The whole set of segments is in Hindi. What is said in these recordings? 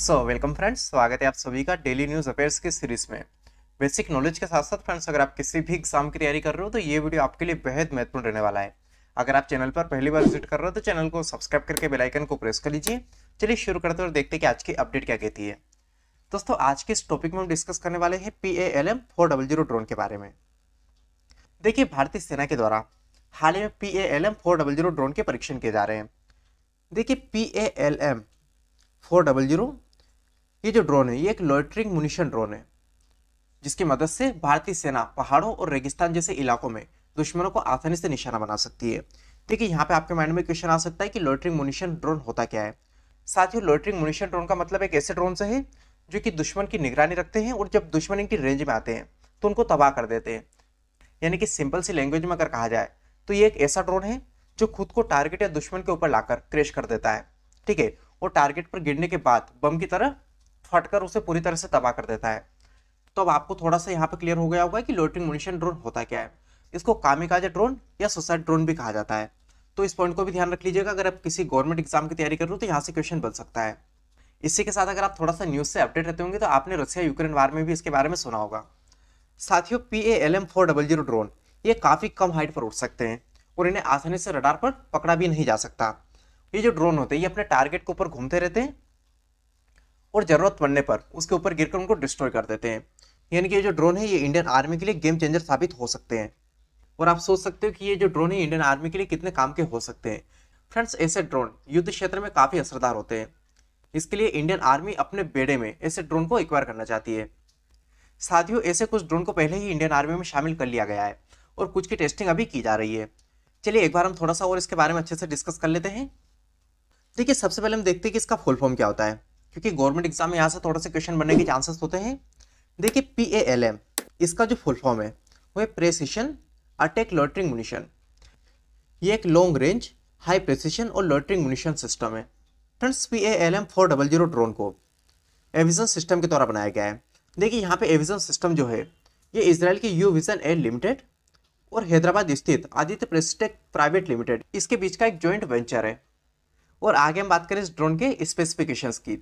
सो वेलकम फ्रेंड्स स्वागत है आप सभी का डेली न्यूज़ अफेयर्स की सीरीज में बेसिक नॉलेज के साथ साथ फ्रेंड्स अगर आप किसी भी एग्जाम की तैयारी कर रहे हो तो ये वीडियो आपके लिए बेहद महत्वपूर्ण रहने वाला है अगर आप चैनल पर पहली बार विजिट कर रहे हो तो चैनल को सब्सक्राइब करके बेलाइकन को प्रेस कर लीजिए चलिए शुरू करते हैं और देखते हैं कि आज की अपडेट क्या कहती है दोस्तों आज के इस टॉपिक में हम डिस्कस करने वाले हैं P A L M four double zero drone के बारे में देखिए भारतीय सेना के द्वारा हाल ही में P A L M four double zero drone के परीक्षण किए जा रहे हैं देखिए P A L M four double zero ये जो ड्रोन है ये एक लॉयट्रिंग मुनिशन ड्रोन है जिसकी मदद से भारतीय सेना पहाड़ों और रेगिस्तान जैसे इलाकों में दुश्मनों को आसानी से निशाना बना सकती है देखिए यहाँ पे आपके माइंड में क्वेश्चन आ सकता है कि लॉयट्रिंग मुनिशन ड्रोन होता क्या है साथ ही लॉयट्रिंग मुनिशन ड्रोन का मतलब एक ऐसे ड्रोन से है जो कि दुश्मन की निगरानी रखते हैं और जब दुश्मन इनकी रेंज में आते हैं तो उनको तबाह कर देते हैं यानी कि सिंपल सी लैंग्वेज में अगर कहा जाए तो ये एक ऐसा ड्रोन है जो खुद को टारगेट या दुश्मन के ऊपर लाकर क्रेश कर देता है ठीक है वो टारगेट पर गिरने के बाद बम की तरह फटकर उसे पूरी तरह से तबाह कर देता है तो अब आपको थोड़ा सा यहाँ पर क्लियर हो गया होगा कि लोटिंग मुनिशन ड्रोन होता क्या है इसको कामिकाजा ड्रोन या सुसाइड ड्रोन भी कहा जाता है तो इस पॉइंट को भी ध्यान रख लीजिएगा अगर आप किसी गवर्नमेंट एग्जाम की तैयारी कर रहे हो तो यहाँ से क्वेश्चन बन सकता है इसी के साथ अगर आप थोड़ा सा न्यूज़ से अपडेट रहते होंगे तो आपने रसिया यूक्रेन वार में भी इसके बारे में सुना होगा साथियों P A L M four double zero drone ये काफ़ी कम हाइट पर उठ सकते हैं और इन्हें आसानी से रडार पर पकड़ा भी नहीं जा सकता ये जो ड्रोन होते हैं ये अपने टारगेट के ऊपर घूमते रहते हैं और ज़रूरत पड़ने पर उसके ऊपर गिरकर उनको डिस्ट्रॉय कर देते हैं यानी कि ये जो ड्रोन है ये इंडियन आर्मी के लिए गेम चेंजर साबित हो सकते हैं और आप सोच सकते हो कि ये जो ड्रोन है इंडियन आर्मी के लिए कितने काम के हो सकते हैं फ्रेंड्स ऐसे ड्रोन युद्ध क्षेत्र में काफ़ी असरदार होते हैं इसके लिए इंडियन आर्मी अपने बेड़े में ऐसे ड्रोन को एक्वायर करना चाहती है साथियों ऐसे कुछ ड्रोन को पहले ही इंडियन आर्मी में शामिल कर लिया गया है और कुछ की टेस्टिंग अभी की जा रही है चलिए एक बार हम थोड़ा सा और इसके बारे में अच्छे से डिस्कस कर लेते हैं देखिए सबसे पहले हम देखते हैं कि इसका फुल फॉर्म क्या होता है क्योंकि गवर्नमेंट एग्जाम में यहाँ से थोड़ा सा क्वेश्चन बनने के चांसेस होते हैं देखिए पी ए एल एम इसका जो फुल फॉर्म है वो है प्रेसिशन अटैक लॉटरिंग मुनिशन ये एक लॉन्ग रेंज हाई प्रेसिशन और लॉटरिंग मुनिशन सिस्टम है friends P A L M four double zero drone को एविजन सिस्टम के द्वारा बनाया गया है देखिए यहाँ पे एविजन सिस्टम जो है ये इसराइल की यू विजन एड लिमिटेड और हैदराबाद स्थित आदित्य प्रेसटेक प्राइवेट लिमिटेड इसके बीच का एक जॉइंट वेंचर है और आगे हम बात करें इस ड्रोन के स्पेसिफिकेशंस की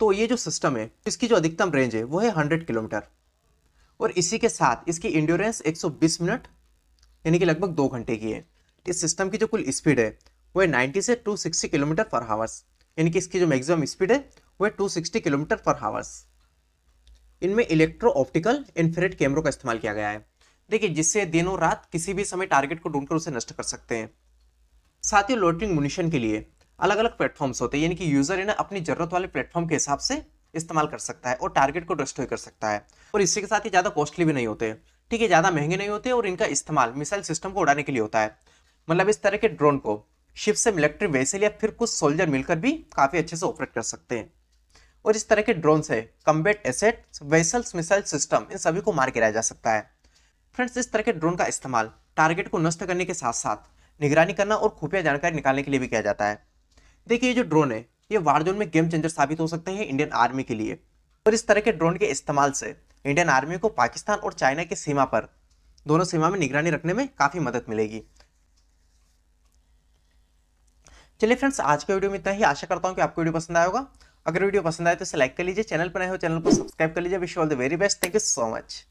तो ये जो सिस्टम है इसकी जो अधिकतम रेंज है वो है हंड्रेड किलोमीटर और इसी के साथ इसकी इंड्योरेंस एक मिनट यानी कि लगभग दो घंटे की है इस सिस्टम की जो कुल स्पीड है वो है नाइन्टी से टू किलोमीटर पर हावर्स यानी कि इसकी जो मैक्सिमम स्पीड है वह two sixty kilometre per hours इनमें इलेक्ट्रो ऑप्टिकल इन्फ्रेड कैमरों का इस्तेमाल किया गया है देखिए जिससे दिनों रात किसी भी समय टारगेट को ढूंढकर उसे नष्ट कर सकते हैं साथ ही लोटरिंग मुनिशन के लिए अलग अलग प्लेटफॉर्म्स होते हैं यानी कि यूजर है ना अपनी जरूरत वाले प्लेटफॉर्म के हिसाब से इस्तेमाल कर सकता है और टारगेट को डिस्ट्रॉय कर सकता है और इसी के साथ ही ज़्यादा कॉस्टली भी नहीं होते ठीक है ज़्यादा महंगे नहीं होते और इनका इस्तेमाल मिसाइल सिस्टम को उड़ाने के लिए होता है मतलब इस तरह के ड्रोन को शिप से मिलिट्री वेसल या फिर कुछ सोल्जर मिलकर भी काफ़ी अच्छे से ऑपरेट कर सकते हैं और इस तरह के ड्रोन से combat asset vessels missile system इन सभी को मार गिराया जा सकता है फ्रेंड्स इस तरह के ड्रोन का इस्तेमाल टारगेट को नष्ट करने के साथ साथ निगरानी करना और खुफिया जानकारी निकालने के लिए भी किया जाता है देखिए जो ड्रोन है ये वारजोन में गेम चेंजर साबित हो सकते हैं इंडियन आर्मी के लिए और इस तरह के ड्रोन के इस्तेमाल से इंडियन आर्मी को पाकिस्तान और चाइना की सीमा पर दोनों सीमा में निगरानी रखने में काफ़ी मदद मिलेगी चलिए फ्रेंड्स आज के वीडियो में इतना ही आशा करता हूँ कि आपको वीडियो पसंद आया होगा अगर वीडियो पसंद आए तो इसे लाइक कर लीजिए चैनल पर नए हो चैनल को सब्सक्राइब कर लीजिए wish all the very best thank you so much